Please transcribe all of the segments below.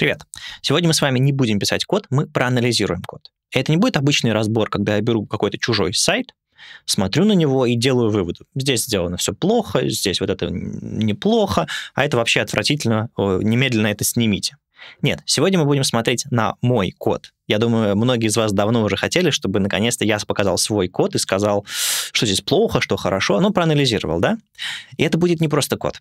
Привет. Сегодня мы с вами не будем писать код, мы проанализируем код. Это не будет обычный разбор, когда я беру какой-то чужой сайт, смотрю на него и делаю выводы. Здесь сделано все плохо, здесь вот это неплохо, а это вообще отвратительно, немедленно это снимите. Нет, сегодня мы будем смотреть на мой код. Я думаю, многие из вас давно уже хотели, чтобы наконец-то я показал свой код и сказал, что здесь плохо, что хорошо, ну, проанализировал, да? И это будет не просто код.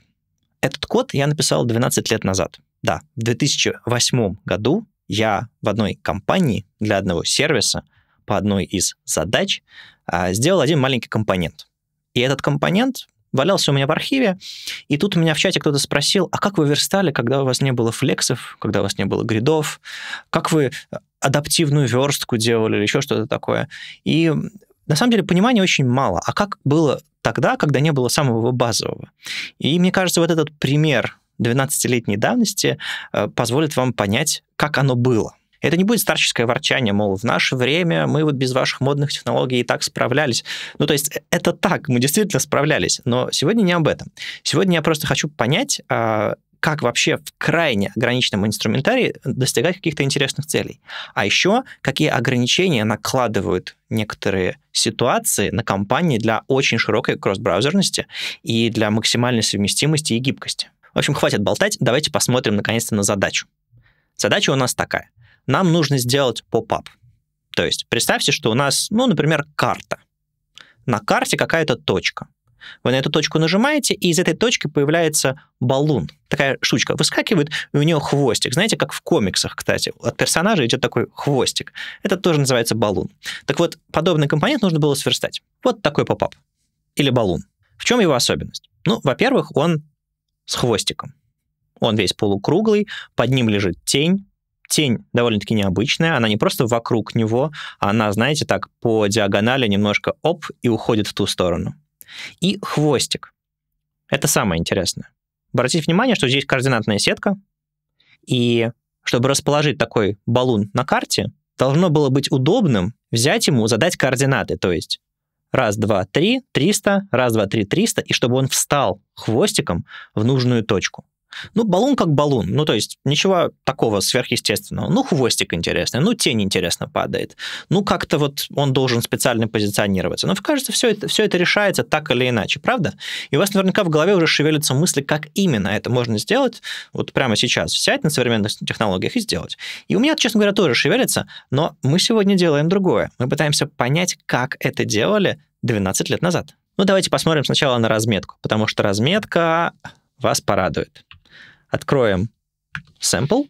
Этот код я написал 12 лет назад. Да, в 2008 году я в одной компании для одного сервиса по одной из задач а, сделал один маленький компонент. И этот компонент валялся у меня в архиве, и тут у меня в чате кто-то спросил, а как вы верстали, когда у вас не было флексов, когда у вас не было гридов, как вы э, адаптивную верстку делали или еще что-то такое. И на самом деле понимания очень мало. А как было тогда, когда не было самого базового. И мне кажется, вот этот пример 12-летней давности э, позволит вам понять, как оно было. Это не будет старческое ворчание, мол, в наше время мы вот без ваших модных технологий и так справлялись. Ну, то есть э, это так, мы действительно справлялись, но сегодня не об этом. Сегодня я просто хочу понять, а, как вообще в крайне ограниченном инструментарии достигать каких-то интересных целей. А еще, какие ограничения накладывают некоторые ситуации на компании для очень широкой кросс-браузерности и для максимальной совместимости и гибкости. В общем, хватит болтать, давайте посмотрим наконец-то на задачу. Задача у нас такая. Нам нужно сделать поп-ап. То есть представьте, что у нас, ну, например, карта. На карте какая-то точка. Вы на эту точку нажимаете, и из этой точки появляется баллон. Такая штучка выскакивает, и у нее хвостик. Знаете, как в комиксах, кстати. От персонажа идет такой хвостик. Это тоже называется баллон. Так вот, подобный компонент нужно было сверстать. Вот такой попап. Или баллон. В чем его особенность? Ну, во-первых, он с хвостиком. Он весь полукруглый, под ним лежит тень, тень довольно-таки необычная, она не просто вокруг него, она, знаете, так по диагонали немножко оп и уходит в ту сторону и хвостик. Это самое интересное. Обратите внимание, что здесь координатная сетка, и чтобы расположить такой баллон на карте, должно было быть удобным взять ему, задать координаты, то есть раз, два, три, триста, раз, два, три, триста, и чтобы он встал хвостиком в нужную точку. Ну, баллон как баллон. Ну, то есть, ничего такого сверхъестественного. Ну, хвостик интересный, ну, тень интересно падает. Ну, как-то вот он должен специально позиционироваться. Но, ну, кажется, все это, все это решается так или иначе, правда? И у вас наверняка в голове уже шевелятся мысли, как именно это можно сделать, вот прямо сейчас взять на современных технологиях и сделать. И у меня, честно говоря, тоже шевелится, но мы сегодня делаем другое. Мы пытаемся понять, как это делали 12 лет назад. Ну, давайте посмотрим сначала на разметку, потому что разметка вас порадует. Откроем sample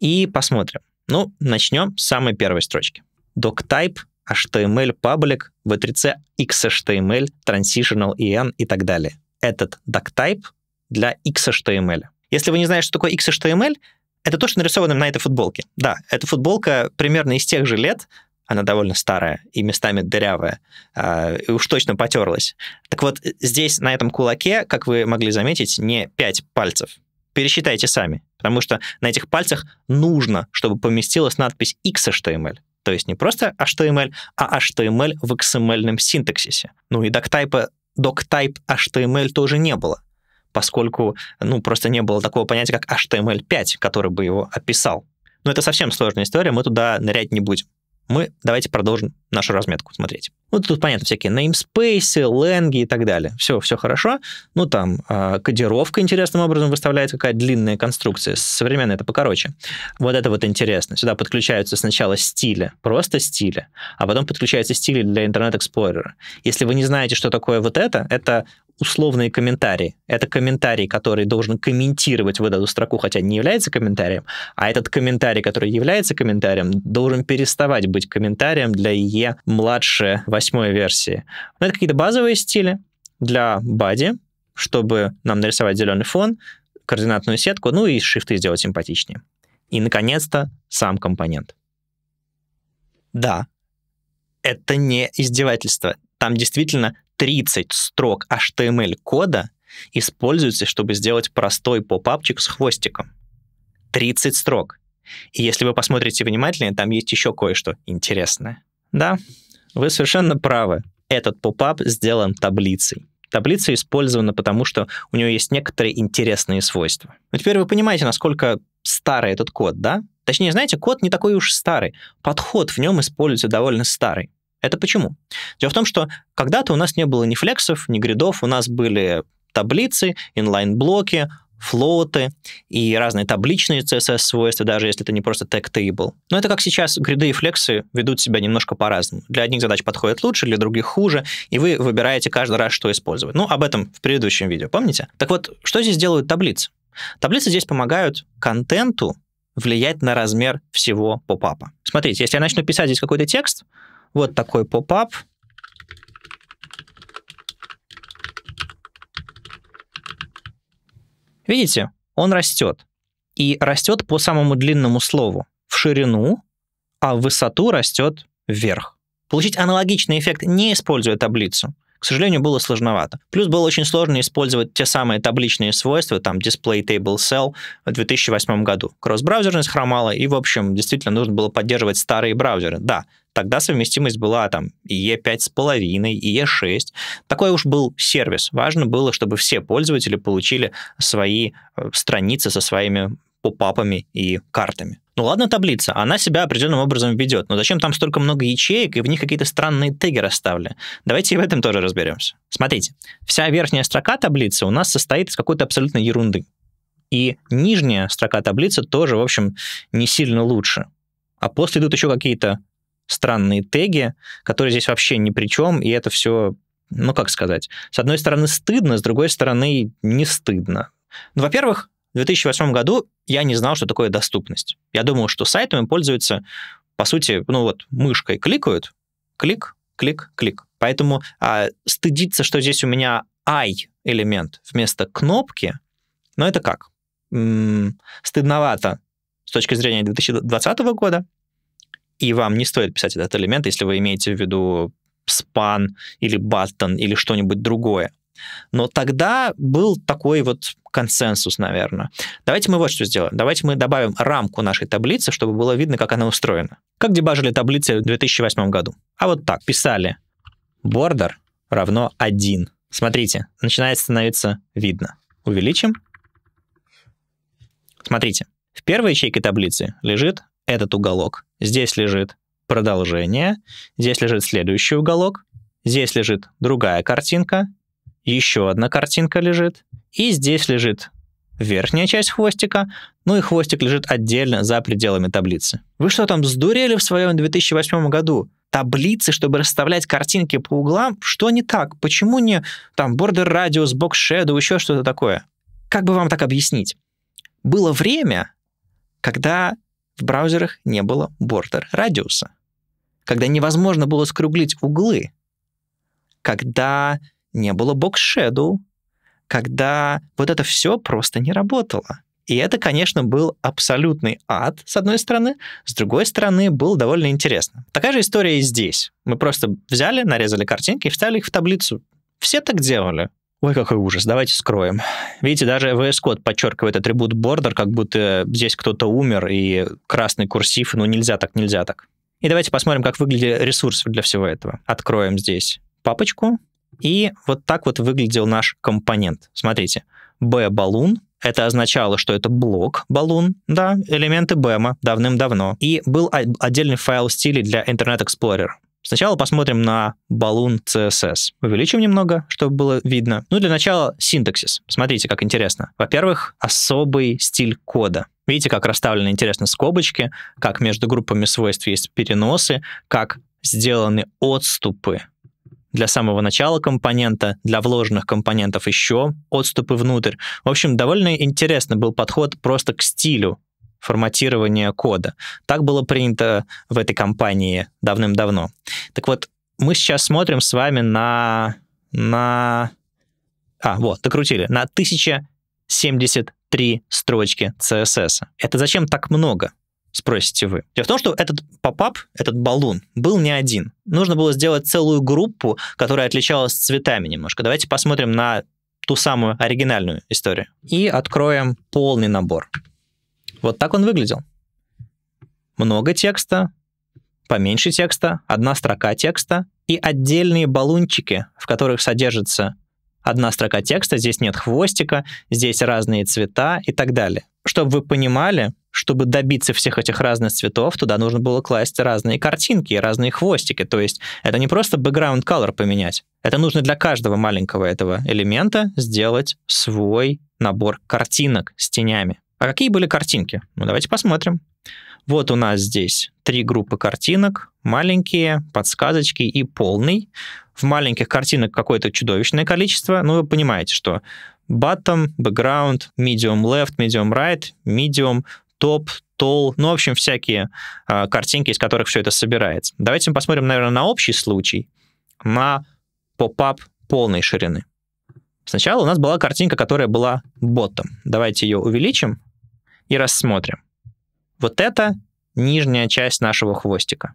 и посмотрим. Ну, начнем с самой первой строчки. Doctype HTML public v3c xhtml transitional en и так далее. Этот doctype для xhtml. Если вы не знаете, что такое xhtml, это то, что нарисовано на этой футболке. Да, эта футболка примерно из тех же лет, она довольно старая и местами дырявая, а, и уж точно потерлась. Так вот, здесь, на этом кулаке, как вы могли заметить, не 5 пальцев, пересчитайте сами, потому что на этих пальцах нужно, чтобы поместилась надпись XHTML. То есть не просто HTML, а HTML в XML синтаксисе. Ну и доктайпа doctype HTML тоже не было, поскольку ну, просто не было такого понятия, как HTML5, который бы его описал. Но это совсем сложная история, мы туда нырять не будем. Мы давайте продолжим нашу разметку смотреть. Вот тут, понятно, всякие namespace, ленги и так далее. Все, все хорошо. Ну, там э, кодировка интересным образом выставляет какая длинная конструкция. Современно это покороче. Вот это вот интересно. Сюда подключаются сначала стили, просто стили, а потом подключаются стили для интернет эксплорера Если вы не знаете, что такое вот это, это условные комментарии. Это комментарий, который должен комментировать вот эту строку, хотя не является комментарием, а этот комментарий, который является комментарием, должен переставать быть комментарием для EE E младше восьмой версии. Но это какие-то базовые стили для бади, чтобы нам нарисовать зеленый фон, координатную сетку, ну и шрифты сделать симпатичнее. И, наконец-то, сам компонент. Да, это не издевательство. Там действительно 30 строк HTML-кода используется, чтобы сделать простой попапчик с хвостиком. 30 строк. И если вы посмотрите внимательнее, там есть еще кое-что интересное. Да, вы совершенно правы. Этот попап сделан таблицей. Таблица использована потому, что у нее есть некоторые интересные свойства. Но теперь вы понимаете, насколько старый этот код, да? Точнее, знаете, код не такой уж старый. Подход в нем используется довольно старый. Это почему? Дело в том, что когда-то у нас не было ни флексов, ни гридов, у нас были таблицы, инлайн-блоки, флоты и разные табличные CSS-свойства, даже если это не просто tag table. Но это как сейчас гриды и флексы ведут себя немножко по-разному. Для одних задач подходят лучше, для других хуже, и вы выбираете каждый раз, что использовать. Ну, об этом в предыдущем видео, помните? Так вот, что здесь делают таблицы? Таблицы здесь помогают контенту влиять на размер всего попапа. Смотрите, если я начну писать здесь какой-то текст, вот такой поп-ап, Видите, он растет. И растет по самому длинному слову в ширину, а в высоту растет вверх. Получить аналогичный эффект, не используя таблицу – к сожалению, было сложновато. Плюс было очень сложно использовать те самые табличные свойства, там display table cell в 2008 году. Кросс-браузерность хромала, и, в общем, действительно нужно было поддерживать старые браузеры. Да, тогда совместимость была там и e половиной и E6. Такой уж был сервис. Важно было, чтобы все пользователи получили свои э, страницы со своими попапами и картами. Ну ладно, таблица, она себя определенным образом ведет. Но зачем там столько много ячеек, и в них какие-то странные теги расставлены? Давайте и в этом тоже разберемся. Смотрите, вся верхняя строка таблицы у нас состоит из какой-то абсолютной ерунды. И нижняя строка таблицы тоже, в общем, не сильно лучше. А после идут еще какие-то странные теги, которые здесь вообще ни при чем, и это все, ну как сказать, с одной стороны стыдно, с другой стороны не стыдно. Ну, во-первых, в 2008 году я не знал, что такое доступность. Я думал, что сайтами пользуются, по сути, ну вот, мышкой кликают, клик, клик, клик. Поэтому а, стыдиться, что здесь у меня i-элемент вместо кнопки, но ну, это как? М-м, стыдновато с точки зрения 2020 года, и вам не стоит писать этот элемент, если вы имеете в виду спан или баттон или что-нибудь другое. Но тогда был такой вот консенсус, наверное. Давайте мы вот что сделаем. Давайте мы добавим рамку нашей таблицы, чтобы было видно, как она устроена. Как дебажили таблицы в 2008 году? А вот так. Писали border равно 1. Смотрите, начинает становиться видно. Увеличим. Смотрите, в первой ячейке таблицы лежит этот уголок. Здесь лежит продолжение, здесь лежит следующий уголок, здесь лежит другая картинка, еще одна картинка лежит, и здесь лежит верхняя часть хвостика, ну и хвостик лежит отдельно за пределами таблицы. Вы что там, сдурели в своем 2008 году? таблицы, чтобы расставлять картинки по углам, что не так? Почему не там border radius, box shadow, еще что-то такое? Как бы вам так объяснить? Было время, когда в браузерах не было border радиуса, когда невозможно было скруглить углы, когда не было бокс-шеду, когда вот это все просто не работало. И это, конечно, был абсолютный ад, с одной стороны. С другой стороны, было довольно интересно. Такая же история и здесь. Мы просто взяли, нарезали картинки и вставили их в таблицу. Все так делали. Ой, какой ужас, давайте скроем. Видите, даже VS Code подчеркивает атрибут border, как будто здесь кто-то умер, и красный курсив, ну нельзя так, нельзя так. И давайте посмотрим, как выглядели ресурсы для всего этого. Откроем здесь папочку, и вот так вот выглядел наш компонент. Смотрите, B-балун, это означало, что это блок балун, да, элементы бэма давным-давно. И был отдельный файл в стиле для Internet Explorer. Сначала посмотрим на балун CSS. Увеличим немного, чтобы было видно. Ну, для начала синтаксис. Смотрите, как интересно. Во-первых, особый стиль кода. Видите, как расставлены интересно скобочки, как между группами свойств есть переносы, как сделаны отступы для самого начала компонента, для вложенных компонентов еще отступы внутрь. В общем, довольно интересный был подход просто к стилю форматирования кода. Так было принято в этой компании давным-давно. Так вот, мы сейчас смотрим с вами на... на... А, вот, докрутили. На 1073 строчки CSS. Это зачем так много? спросите вы. Дело в том, что этот попап, этот баллон, был не один. Нужно было сделать целую группу, которая отличалась цветами немножко. Давайте посмотрим на ту самую оригинальную историю. И откроем полный набор. Вот так он выглядел. Много текста, поменьше текста, одна строка текста и отдельные баллончики, в которых содержится одна строка текста, здесь нет хвостика, здесь разные цвета и так далее. Чтобы вы понимали, чтобы добиться всех этих разных цветов, туда нужно было класть разные картинки, разные хвостики. То есть это не просто background color поменять. Это нужно для каждого маленького этого элемента сделать свой набор картинок с тенями. А какие были картинки? Ну, давайте посмотрим. Вот у нас здесь три группы картинок. Маленькие, подсказочки и полный. В маленьких картинок какое-то чудовищное количество. Ну, вы понимаете, что bottom, background, medium left, medium right, medium топ, тол, ну, в общем, всякие э, картинки, из которых все это собирается. Давайте мы посмотрим, наверное, на общий случай, на поп-ап полной ширины. Сначала у нас была картинка, которая была ботом. Давайте ее увеличим и рассмотрим. Вот это нижняя часть нашего хвостика.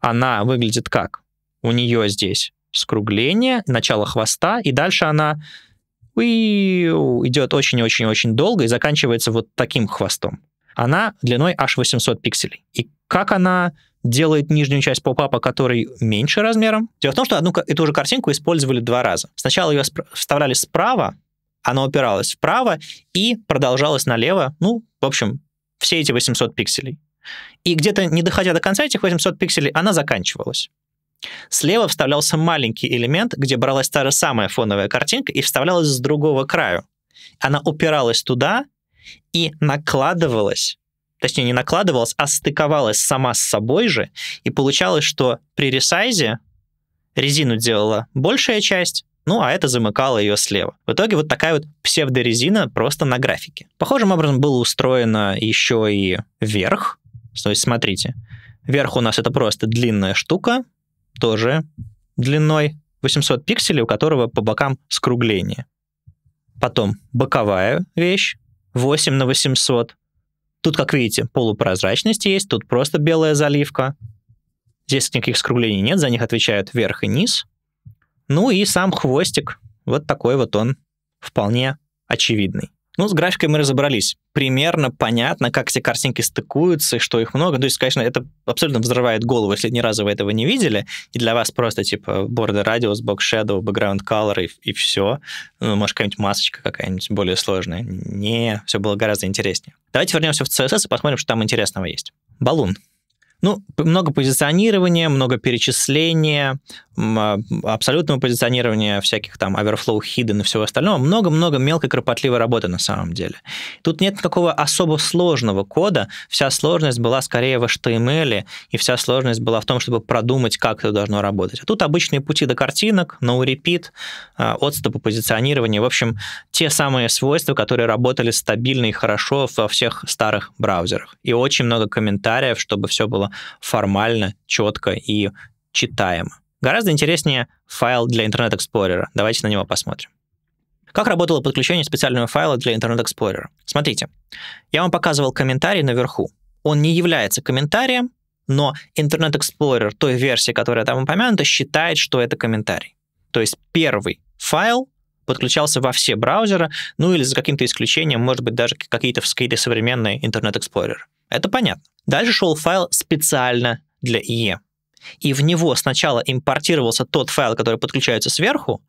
Она выглядит как? У нее здесь скругление, начало хвоста, и дальше она идет очень-очень-очень долго и заканчивается вот таким хвостом она длиной аж 800 пикселей. И как она делает нижнюю часть попапа, который меньше размером. Дело в том, что одну и ту же картинку использовали два раза. Сначала ее вставляли справа, она упиралась вправо и продолжалась налево. Ну, в общем, все эти 800 пикселей. И где-то не доходя до конца этих 800 пикселей, она заканчивалась. Слева вставлялся маленький элемент, где бралась та же самая фоновая картинка и вставлялась с другого краю. Она упиралась туда, и накладывалась точнее не накладывалась, а стыковалась сама с собой же, и получалось, что при ресайзе резину делала большая часть, ну а это замыкало ее слева. В итоге вот такая вот псевдорезина просто на графике. Похожим образом было устроено еще и верх. То есть смотрите, верх у нас это просто длинная штука, тоже длиной 800 пикселей, у которого по бокам скругление. Потом боковая вещь, 8 на 800. Тут, как видите, полупрозрачность есть, тут просто белая заливка. Здесь никаких скруглений нет, за них отвечают верх и низ. Ну и сам хвостик, вот такой вот он, вполне очевидный. Ну, с графикой мы разобрались. Примерно понятно, как все картинки стыкуются, что их много. То есть, конечно, это абсолютно взрывает голову, если ни разу вы этого не видели. И для вас просто, типа, border radius, box shadow, background color и, и все. Ну, может, какая-нибудь масочка какая-нибудь более сложная. Не, все было гораздо интереснее. Давайте вернемся в CSS и посмотрим, что там интересного есть. Балун. Ну, много позиционирования, много перечисления, а, абсолютного позиционирования всяких там overflow hidden и всего остального. Много-много мелкой кропотливой работы на самом деле. Тут нет никакого особо сложного кода. Вся сложность была скорее в HTML, и вся сложность была в том, чтобы продумать, как это должно работать. А тут обычные пути до картинок, no repeat, а, отступы позиционирования. В общем, те самые свойства, которые работали стабильно и хорошо во всех старых браузерах. И очень много комментариев, чтобы все было формально, четко и читаемо. Гораздо интереснее файл для Internet Explorer. Давайте на него посмотрим. Как работало подключение специального файла для Internet Explorer? Смотрите, я вам показывал комментарий наверху. Он не является комментарием, но Internet Explorer той версии, которая там упомянута, считает, что это комментарий. То есть первый файл подключался во все браузеры, ну или за каким-то исключением, может быть, даже какие-то какие современные Internet Explorer. Это понятно. Дальше шел файл специально для IE. И в него сначала импортировался тот файл, который подключается сверху,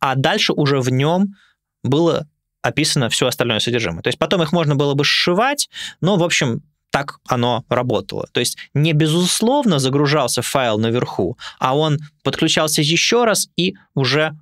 а дальше уже в нем было описано все остальное содержимое. То есть потом их можно было бы сшивать, но, в общем, так оно работало. То есть не безусловно загружался файл наверху, а он подключался еще раз и уже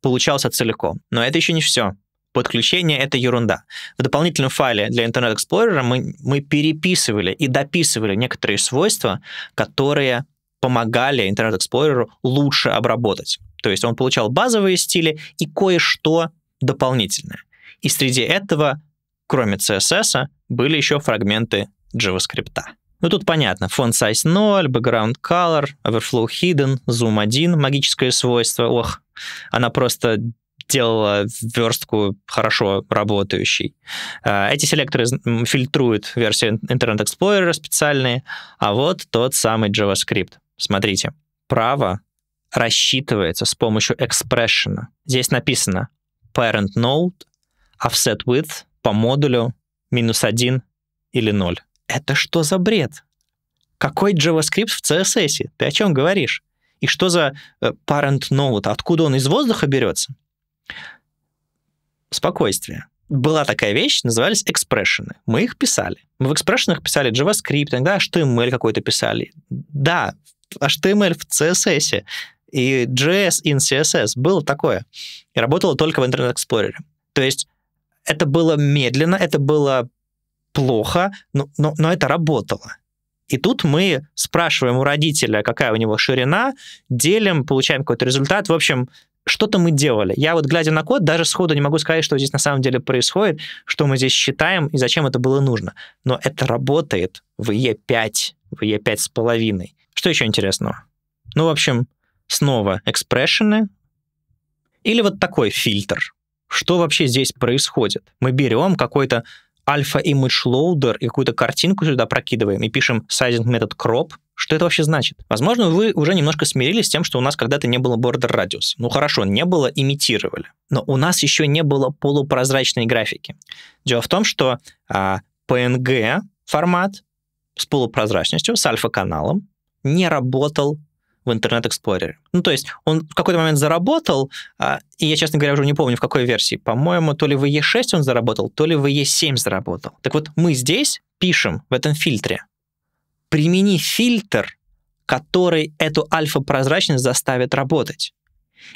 получался целиком. Но это еще не все подключение — это ерунда. В дополнительном файле для Internet Explorer мы, мы переписывали и дописывали некоторые свойства, которые помогали Internet Explorer лучше обработать. То есть он получал базовые стили и кое-что дополнительное. И среди этого, кроме CSS, были еще фрагменты JavaScript. Ну тут понятно, font size 0, background color, overflow hidden, zoom 1, магическое свойство, ох, она просто делала верстку хорошо работающей. Э, эти селекторы фильтруют версию Internet Explorer специальные, а вот тот самый JavaScript. Смотрите, право рассчитывается с помощью expression. Здесь написано parent node, offset width по модулю минус 1 или 0. Это что за бред? Какой JavaScript в CSS? Ты о чем говоришь? И что за э, parent node? Откуда он из воздуха берется? спокойствие. Была такая вещь, назывались экспрессионы. Мы их писали. Мы в экспрессионах писали JavaScript, иногда HTML какой-то писали. Да, HTML в CSS и JS in CSS было такое. И работало только в Internet Explorer. То есть это было медленно, это было плохо, но, но, но это работало. И тут мы спрашиваем у родителя, какая у него ширина, делим, получаем какой-то результат. В общем, что-то мы делали. Я вот, глядя на код, даже сходу не могу сказать, что здесь на самом деле происходит, что мы здесь считаем и зачем это было нужно. Но это работает в E5, в E5 с половиной. Что еще интересного? Ну, в общем, снова экспрессионы или вот такой фильтр. Что вообще здесь происходит? Мы берем какой-то альфа-image loader и какую-то картинку сюда прокидываем и пишем sizing метод crop, что это вообще значит? Возможно, вы уже немножко смирились с тем, что у нас когда-то не было border radius. Ну хорошо, не было, имитировали. Но у нас еще не было полупрозрачной графики. Дело в том, что а, PNG формат с полупрозрачностью, с альфа-каналом, не работал в интернет-эксплорере. Ну, то есть он в какой-то момент заработал, а, и я, честно говоря, уже не помню, в какой версии. По-моему, то ли в E6 он заработал, то ли в E7 заработал. Так вот, мы здесь пишем в этом фильтре. Примени фильтр, который эту альфа-прозрачность заставит работать.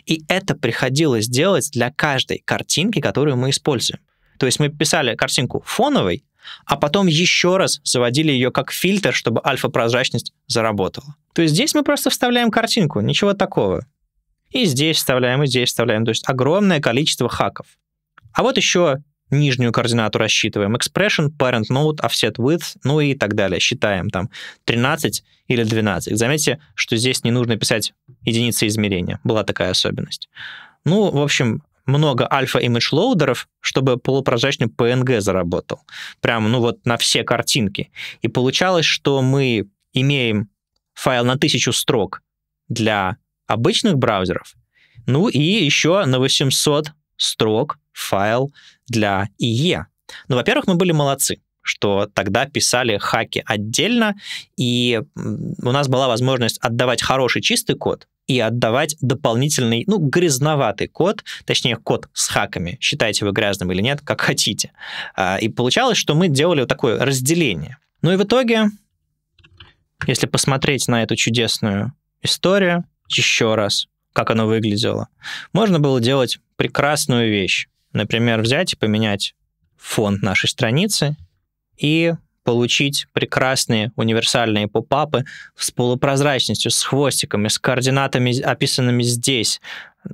И это приходилось делать для каждой картинки, которую мы используем. То есть мы писали картинку фоновой, а потом еще раз заводили ее как фильтр, чтобы альфа-прозрачность заработала. То есть здесь мы просто вставляем картинку, ничего такого. И здесь вставляем, и здесь вставляем. То есть огромное количество хаков. А вот еще нижнюю координату рассчитываем. Expression, parent node, offset width, ну и так далее. Считаем там 13 или 12. Заметьте, что здесь не нужно писать единицы измерения. Была такая особенность. Ну, в общем, много альфа image лоудеров, чтобы полупрозрачный PNG заработал. Прям, ну вот на все картинки. И получалось, что мы имеем файл на тысячу строк для обычных браузеров, ну и еще на 800 строк файл для IE. Ну, во-первых, мы были молодцы, что тогда писали хаки отдельно, и у нас была возможность отдавать хороший чистый код, и отдавать дополнительный, ну, грязноватый код, точнее, код с хаками, считаете вы грязным или нет, как хотите. А, и получалось, что мы делали вот такое разделение. Ну и в итоге, если посмотреть на эту чудесную историю еще раз, как оно выглядело, можно было делать прекрасную вещь. Например, взять и поменять фон нашей страницы и получить прекрасные универсальные попапы с полупрозрачностью, с хвостиками, с координатами, описанными здесь.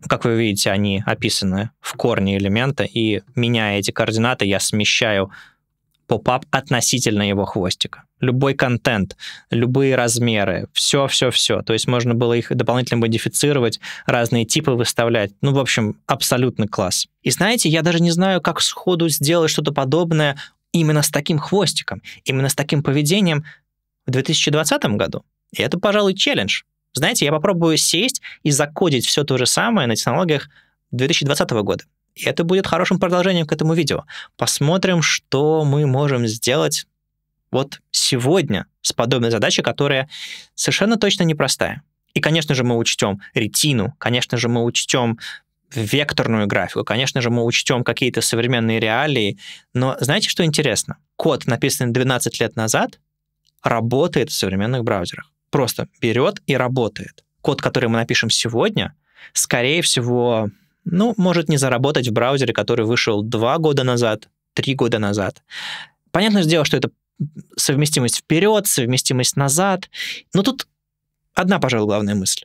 Как вы видите, они описаны в корне элемента, и меняя эти координаты, я смещаю попап относительно его хвостика. Любой контент, любые размеры, все-все-все. То есть можно было их дополнительно модифицировать, разные типы выставлять. Ну, в общем, абсолютный класс. И знаете, я даже не знаю, как сходу сделать что-то подобное именно с таким хвостиком, именно с таким поведением в 2020 году. И это, пожалуй, челлендж. Знаете, я попробую сесть и закодить все то же самое на технологиях 2020 года. И это будет хорошим продолжением к этому видео. Посмотрим, что мы можем сделать вот сегодня с подобной задачей, которая совершенно точно непростая. И, конечно же, мы учтем ретину, конечно же, мы учтем векторную графику. Конечно же, мы учтем какие-то современные реалии, но знаете, что интересно? Код, написанный 12 лет назад, работает в современных браузерах. Просто берет и работает. Код, который мы напишем сегодня, скорее всего, ну, может не заработать в браузере, который вышел 2 года назад, 3 года назад. Понятное дело, что это совместимость вперед, совместимость назад. Но тут одна, пожалуй, главная мысль.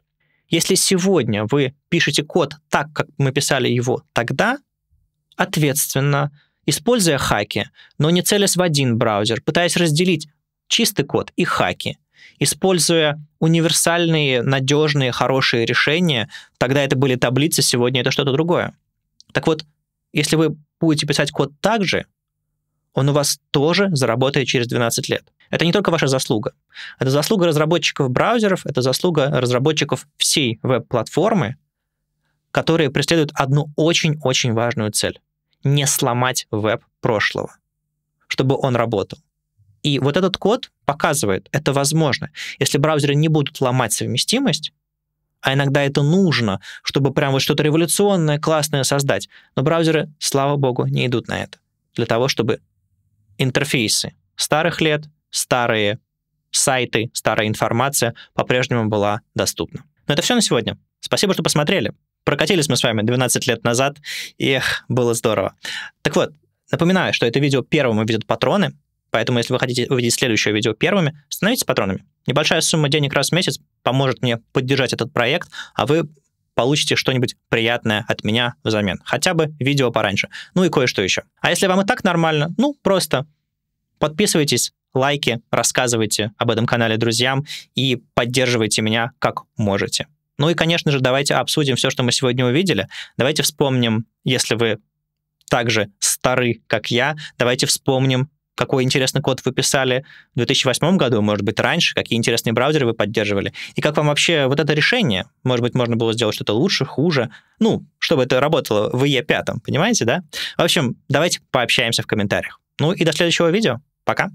Если сегодня вы пишете код так, как мы писали его тогда, ответственно, используя хаки, но не целясь в один браузер, пытаясь разделить чистый код и хаки, используя универсальные, надежные, хорошие решения, тогда это были таблицы, сегодня это что-то другое. Так вот, если вы будете писать код так же, он у вас тоже заработает через 12 лет это не только ваша заслуга. Это заслуга разработчиков браузеров, это заслуга разработчиков всей веб-платформы, которые преследуют одну очень-очень важную цель — не сломать веб прошлого, чтобы он работал. И вот этот код показывает, это возможно. Если браузеры не будут ломать совместимость, а иногда это нужно, чтобы прям вот что-то революционное, классное создать. Но браузеры, слава богу, не идут на это. Для того, чтобы интерфейсы старых лет старые сайты, старая информация по-прежнему была доступна. Но это все на сегодня. Спасибо, что посмотрели. Прокатились мы с вами 12 лет назад, и эх, было здорово. Так вот, напоминаю, что это видео первым увидят патроны, поэтому если вы хотите увидеть следующее видео первыми, становитесь патронами. Небольшая сумма денег раз в месяц поможет мне поддержать этот проект, а вы получите что-нибудь приятное от меня взамен. Хотя бы видео пораньше. Ну и кое-что еще. А если вам и так нормально, ну просто подписывайтесь, лайки, рассказывайте об этом канале друзьям и поддерживайте меня как можете. Ну и, конечно же, давайте обсудим все, что мы сегодня увидели. Давайте вспомним, если вы также стары, как я, давайте вспомним, какой интересный код вы писали в 2008 году, может быть, раньше, какие интересные браузеры вы поддерживали, и как вам вообще вот это решение, может быть, можно было сделать что-то лучше, хуже, ну, чтобы это работало в E5, понимаете, да? В общем, давайте пообщаемся в комментариях. Ну и до следующего видео. Пока!